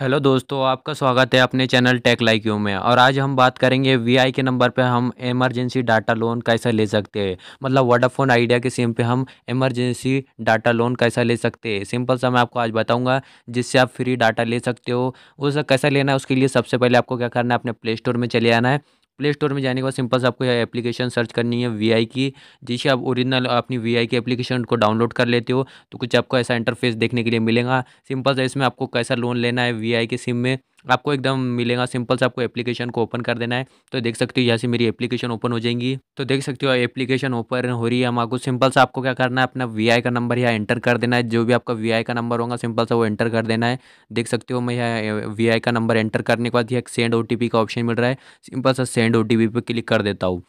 hello दोस्तों आपका स्वागत है अपने चैनल टेक लाइक यू में और आज हम बात करेंगे वीआई के नंबर पे हम इमरजेंसी डाटा लोन कैसा ले सकते हैं मतलब वोडाफोन आइडिया के सिम पे हम इमरजेंसी डाटा लोन कैसा ले सकते हैं सिंपल सा मैं आपको आज बताऊंगा जिससे आप फ्री डाटा ले सकते हो वो सब लेना है उसके लिए सबसे पहले आपको क्या करना है अपने प्ले स्टोर में चले आना है प्ले स्टोर में जाने के बाद सिंपल से आपको यह एप्लीकेशन सर्च करनी है वी की जिसे आप ओरिजिनल अपनी वी की एप्लीकेशन को डाउनलोड कर लेते हो तो कुछ आपको ऐसा इंटरफेस देखने के लिए मिलेगा सिंपल से इसमें आपको कैसा लोन लेना है वी के सिम में आपको एकदम मिलेगा सिंपल से आपको एप्लीकेशन को ओपन कर देना है तो देख सकते हो यहाँ से मेरी एप्लीकेशन ओपन हो जाएंगी तो देख सकते हो एप्लीकेशन ओपन हो रही है हमारे सिंपल से आपको क्या करना है अपना वी का नंबर यहाँ एंटर कर देना है जो भी आपका वी का नंबर होगा सिंपल से वो एंटर कर देना है देख सकते हो मैं यहाँ वी का नंबर एंटर करने के बाद यह सेंड ओ का ऑप्शन मिल रहा है सिंपल सा सेंड ओ पर क्लिक कर देता हूँ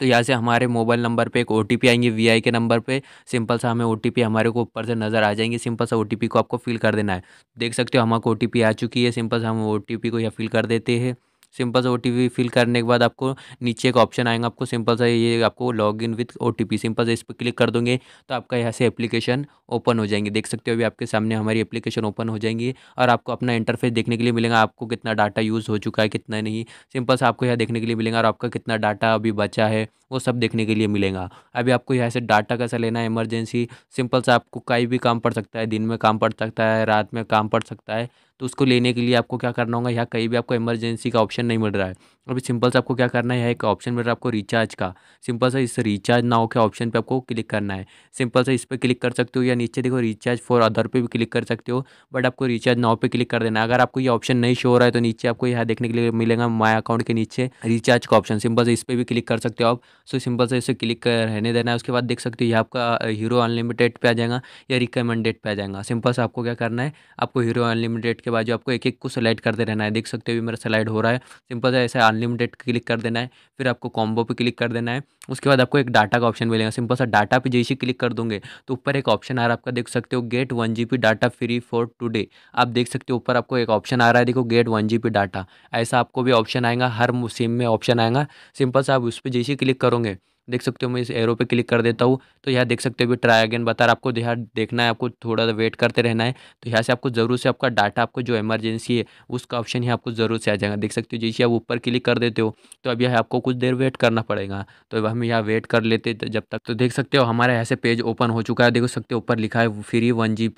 तो यहाँ से हमारे मोबाइल नंबर पे एक ओ आएंगे वी के नंबर पे सिंपल सा हमें ओ हमारे को ऊपर से नज़र आ जाएंगे सिंपल सा ओ को आपको फिल कर देना है देख सकते हो हमारे ओ आ चुकी है सिंपल सा हम ओ को यह फिल कर देते हैं सिंपल सा ओ फिल करने के बाद आपको नीचे एक ऑप्शन आएगा आपको सिंपल सा ये आपको लॉग इन विथ ओ सिंपल से इस पर क्लिक कर दोगे तो आपका यहाँ से एप्लीकेशन ओपन हो जाएंगे देख सकते हो अभी आपके सामने हमारी एप्लीकेशन ओपन हो जाएंगी और आपको अपना इंटरफेस देखने के लिए मिलेगा आपको कितना डाटा यूज़ हो चुका है कितना नहीं सिंपल सा आपको यहाँ देखने के लिए मिलेगा और आपका कितना डाटा अभी बचा है वो सब देखने के लिए मिलेगा अभी आपको यहाँ से डाटा कैसा लेना है इमरजेंसी सिंपल सा आपको कहीं भी काम पड़ सकता है दिन में काम पड़ सकता है रात में काम पड़ सकता है तो उसको लेने के लिए आपको क्या करना होगा यहाँ कहीं भी आपको इमरजेंसी का ऑप्शन नहीं मिल रहा है अभी सिंपल से आपको क्या करना है एक ऑप्शन मिल रहा है आपको रिचार्ज का सिंपल सा इस रिचार्ज नाव के ऑप्शन पे आपको क्लिक करना है सिंपल सा इस पर क्लिक कर सकते हो या नीचे देखो रिचार्ज फॉर अदर पे भी क्लिक कर सकते हो बट आपको रिचार्ज नाव पे क्लिक कर देना अगर आपको ये ऑप्शन नहीं शो हो रहा है तो नीचे आपको यहाँ देखने के लिए मिलेगा माई अकाउंट के नीचे रिचार्ज का ऑप्शन सिंपल से इस पर भी क्लिक कर सकते हो आप सो सिंपल से इसे क्लिक रहने देना है उसके बाद देख सकते हो यहाँ आपका हीरो अनलिमिटेड पे आ जाएगा या रिकमेंडेड पर आ जाएगा सिंपल से आपको क्या करना है आपको हीरो अनलिमिटेड के बाद जो आपको एक एक को सिलेक्ट करते रहना है देख सकते हो मेरा सिलेक्ट हो रहा है सिंपल से ऐसा अनलिमिटेड क्लिक कर देना है फिर आपको कॉम्बो पे क्लिक कर देना है उसके बाद आपको एक डाटा का ऑप्शन मिलेगा सिंपल सा डाटा पे जैसे क्लिक कर दूंगे तो ऊपर एक ऑप्शन आ रहा है आपका देख सकते हो get one G data free for today आप देख सकते हो ऊपर आपको एक ऑप्शन आ रहा है देखो गेट वन जी डाटा ऐसा आपको भी ऑप्शन आएगा हर सिम में ऑप्शन आएगा सिंपल सा आप उस पर जैसे क्लिक करोगे देख सकते हो मैं इस एरो पे क्लिक कर देता हूँ तो यहाँ देख सकते हो भी ट्राई अगेन बता रहा आपको तो यहाँ देखना है आपको थोड़ा सा वेट करते रहना है तो यहाँ से आपको ज़रूर से आपका डाटा आपको जो इमरजेंसी है उसका ऑप्शन ही आपको ज़रूर से आ जाएगा देख सकते हो जैसे आप ऊपर क्लिक कर देते हो तो अब यह आपको कुछ देर वेट करना पड़ेगा तो हम यहाँ वेट कर लेते जब तक तो देख सकते हो हमारा यहाँ से पेज ओपन हो चुका है देख सकते हो ऊपर लिखा है free one G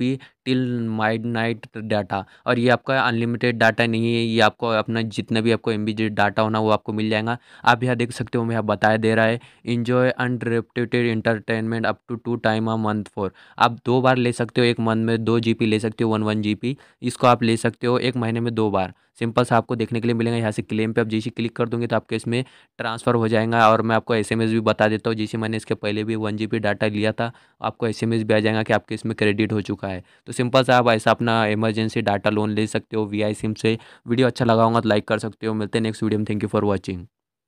till midnight data और ये आपका अनलिमिटेड डाटा नहीं है ये आपको अपना जितना भी आपको एम डाटा होना वो आपको मिल जाएगा आप यहाँ देख सकते हो मैं यहाँ बताया दे रहा है enjoy uninterrupted entertainment up to two time a month for आप दो बार ले सकते हो एक मंथ में दो जी ले सकते हो वन वन जी इसको आप ले सकते हो एक महीने में दो बार सिंपल सा आपको देखने के लिए मिलेगा यहाँ से क्लेम पे आप जैसे क्लिक कर दूंगे तो आपके इसमें ट्रांसफ़र हो जाएगा और मैं आपको एस भी बता देता हूँ जैसे मैंने इसके पहले भी वन जी डाटा लिया था आपको एस भी आ जाएगा कि आपके इसमें क्रेडिट हो चुका है तो सिंपल सा आप ऐसा अपना इमरजेंसी डाटा लोन ले सकते हो वी सिम से वीडियो अच्छा लगा होगा तो लाइक कर सकते हो मिलते हैं नेक्स्ट वीडियो में थैंक यू फॉर वॉचिंग